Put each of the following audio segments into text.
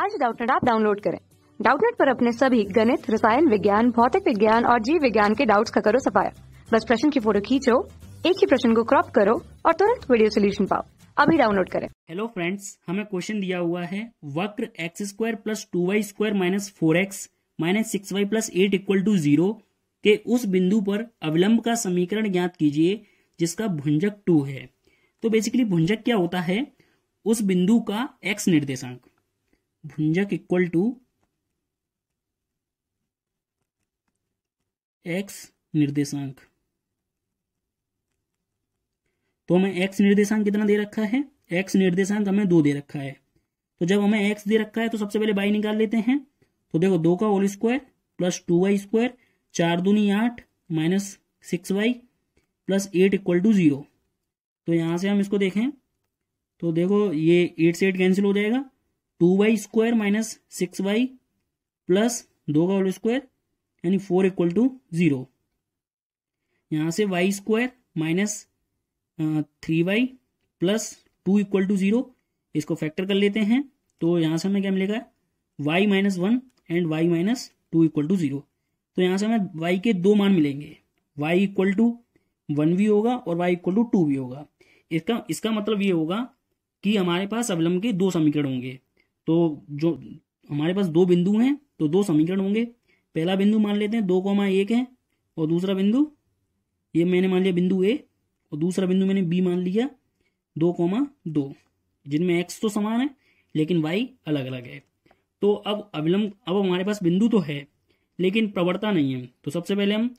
आज डाउटनेट आप डाउनलोड करें डाउटनेट पर अपने सभी गणित रसायन विज्ञान भौतिक विज्ञान और जीव विज्ञान के डाउट्स का करो सफाया बस प्रश्न की फोटो खींचो एक ही प्रश्न को क्रॉप करो और तुरंत वीडियो सोल्यूशन पाओ अभी डाउनलोड करें हेलो फ्रेंड्स हमें क्वेश्चन दिया हुआ है वक्र x square plus two y square minus four x minus six y plus eight equal to zero के उस बिंदु पर अविलंब का समीकरण ज्ञात कीजिए जिसका भुंजक टू है तो बेसिकली भुंजक क्या होता है उस बिंदु का एक्स निर्देशांक भुंजक इक्वल टू एक्स निर्देशांक तो हमें एक्स निर्देशांक कितना दे रखा है एक्स निर्देशांक हमें दो दे रखा है तो जब हमें एक्स दे रखा है तो सबसे पहले बाई निकाल लेते हैं तो देखो दो का whole square plus two y square चार दूनी आठ minus six y plus eight equal to zero तो यहां से हम इसको देखें तो देखो ये एट से एट कैंसिल हो जाएगा two y square minus six y plus दो का होल स्क्वायर यानी फोर इक्वल टू जीरो यहां से y square minus three y plus two equal to zero इसको फैक्टर कर लेते हैं तो यहां से हमें क्या मिलेगा y minus one and y minus two equal to zero तो यहां से हमें वाई के दो मान मिलेंगे वाई इक्वल टू वन भी होगा और वाई इक्वल टू टू भी होगा इसका इसका मतलब ये होगा कि हमारे पास अवलंब के दो समीकरण होंगे तो जो हमारे पास दो बिंदु हैं तो दो समीकरण होंगे पहला बिंदु मान लेते हैं दो कोमा एक है और दूसरा बिंदु ये मैंने मान लिया बिंदु ए और दूसरा बिंदु मैंने बी मान लिया दो कोमा दो जिनमें एक्स तो समान है लेकिन वाई अलग अलग है तो अब अविलंब अब हमारे पास बिंदु तो है लेकिन प्रवणता नहीं है तो सबसे पहले हम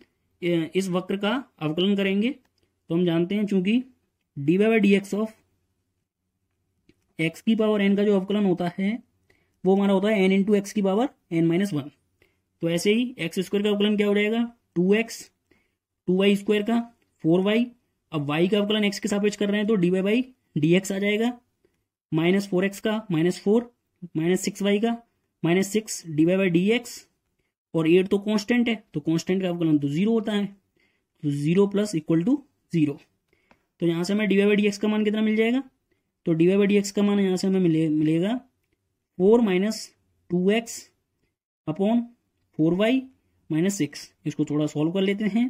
इस वक्र का अवकलन करेंगे तो हम जानते हैं चूंकि d y by d x of x की पावर एन का जो अवकलन होता है वो हमारा होता है एन इंटू एक्स की पावर एन माइनस वन तो ऐसे ही एक्स स्क्वायर का अवकलन क्या हो जाएगा two x two y square का फोर वाई अब वाई का अवकलन एक्स के सापेक्ष कर रहे हैं तो d y by d x आ जाएगा माइनस फोर एक्स का minus four minus six y का minus six d y by d x और एट तो कॉन्स्टेंट है तो कॉन्स्टेंट का अवकलन तो जीरो होता है तो zero plus equal to zero तो यहां से हमें d y by d x का मान कितना मिल जाएगा तो d y by d x का मान यहाँ से हमें मिले मिलेगा four minus two x upon four y minus six इसको थोड़ा सॉल्व कर लेते हैं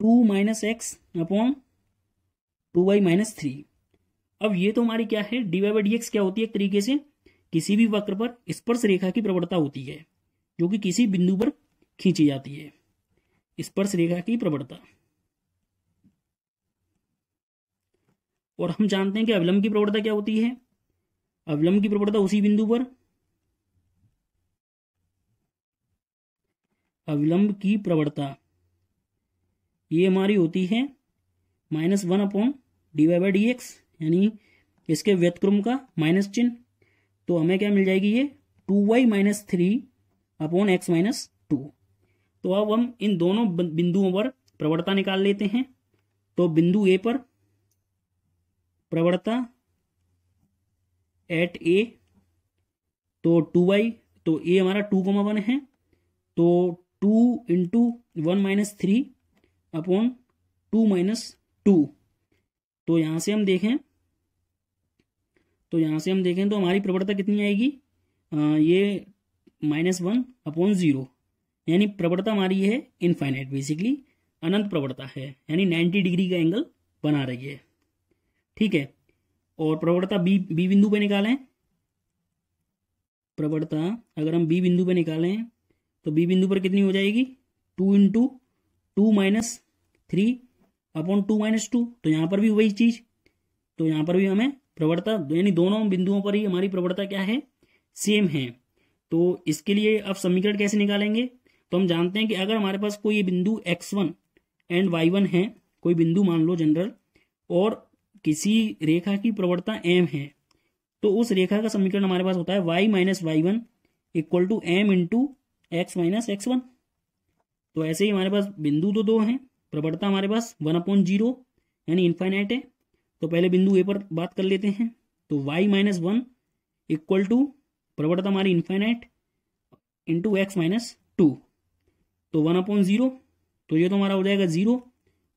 two minus x upon two y minus three अब ये तो हमारी क्या है d y by d x क्या होती है एक तरीके से किसी भी वक्र पर स्पर्श रेखा की प्रवणता होती है जो कि किसी बिंदु पर खींची जाती है स्पर्श रेखा की प्रवणता और हम जानते हैं कि अवलंब की प्रवणता क्या होती है अवलंब की प्रवणता उसी बिंदु पर अवलंब की प्रवणता ये हमारी होती है minus one upon d y by d x यानी इसके व्यतक्रम का माइनस चिन्ह तो हमें क्या मिल जाएगी ये two y minus three upon x minus two तो अब हम इन दोनों बिंदुओं पर प्रवणता निकाल लेते हैं तो बिंदु ए पर प्रवणता एट ए तो टू वाई तो ए हमारा टू कोमा वन है तो two into one minus three upon two minus two तो यहां से हम देखें तो यहां से हम देखें तो हमारी प्रवणता कितनी आएगी आ, ये माइनस वन अपॉन जीरो यानी प्रवणता हमारी है इनफाइनाइट बेसिकली अनंत प्रवणता है यानी नाइन्टी डिग्री का एंगल बना रही है ठीक है और प्रवणता बी बी बिंदु पे निकालें प्रवणता अगर हम बी बिंदु पे निकालें तो बी बिंदु पर कितनी हो जाएगी two into two minus three upon two minus two तो यहां पर भी वही चीज तो यहां पर भी हमें प्रवणता यानी दोनों बिंदुओं पर ही हमारी प्रवणता क्या है सेम है तो इसके लिए अब समीकरण कैसे निकालेंगे तो हम जानते हैं कि अगर हमारे पास कोई बिंदु x1 एंड y1 है कोई बिंदु मान लो जनरल और किसी रेखा की प्रवणता एम है तो उस रेखा का समीकरण हमारे पास होता है y minus y one equal to m into x minus x one तो ऐसे ही हमारे पास बिंदु तो दो हैं प्रवणता हमारे पास वन अपॉइंट जीरो यानी इन्फाइनाइट है तो पहले बिंदु ए पर बात कर लेते हैं तो y minus one equal to प्रवणता हमारी infinite into x minus two तो वन अपॉइंट जीरो तो ये तो हमारा हो जाएगा जीरो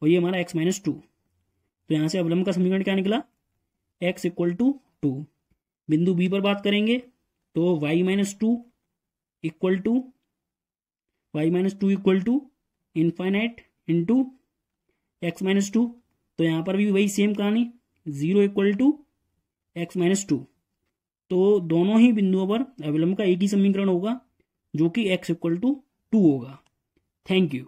और ये हमारा एक्स माइनस टू यहाँ से अवलंब का समीकरण क्या निकला एक्स इक्वल टू टू बिंदु बी पर बात करेंगे तो y minus two equal to y minus two equal to infinite into x minus two तो यहाँ पर भी वही सेम कहानी zero equal to x minus two तो दोनों ही बिंदुओं पर अवलंब का एक ही समीकरण होगा जो कि एक्स इक्वल टू टू होगा थैंक यू